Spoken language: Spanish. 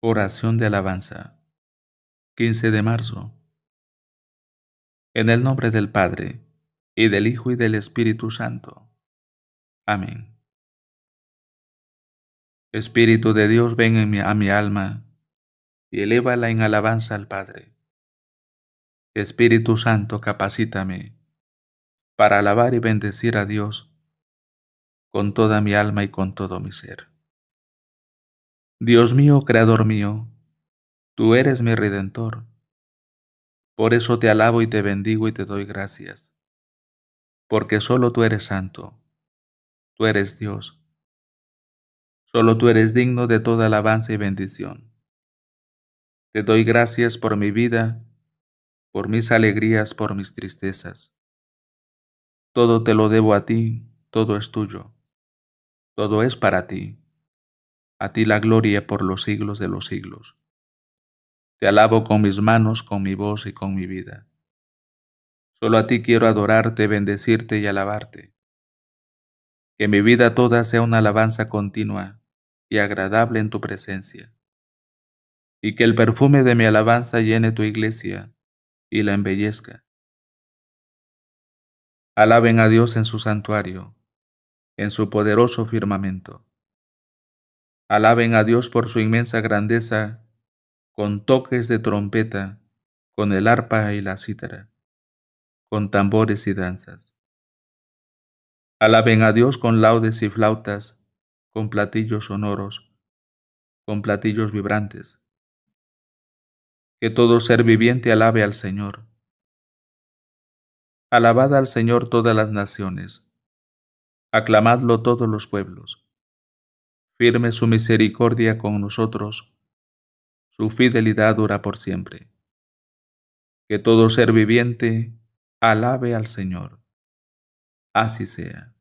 Oración de alabanza. 15 de marzo. En el nombre del Padre, y del Hijo y del Espíritu Santo. Amén. Espíritu de Dios, ven en a mi alma y elévala en alabanza al Padre. Espíritu Santo, capacítame para alabar y bendecir a Dios con toda mi alma y con todo mi ser. Dios mío, Creador mío, tú eres mi redentor. Por eso te alabo y te bendigo y te doy gracias, porque solo tú eres santo, tú eres Dios, solo tú eres digno de toda alabanza y bendición. Te doy gracias por mi vida, por mis alegrías, por mis tristezas. Todo te lo debo a ti, todo es tuyo, todo es para ti a ti la gloria por los siglos de los siglos. Te alabo con mis manos, con mi voz y con mi vida. Solo a ti quiero adorarte, bendecirte y alabarte. Que mi vida toda sea una alabanza continua y agradable en tu presencia. Y que el perfume de mi alabanza llene tu iglesia y la embellezca. Alaben a Dios en su santuario, en su poderoso firmamento. Alaben a Dios por su inmensa grandeza, con toques de trompeta, con el arpa y la cítara, con tambores y danzas. Alaben a Dios con laudes y flautas, con platillos sonoros, con platillos vibrantes. Que todo ser viviente alabe al Señor. Alabad al Señor todas las naciones, aclamadlo todos los pueblos firme su misericordia con nosotros, su fidelidad dura por siempre. Que todo ser viviente alabe al Señor. Así sea.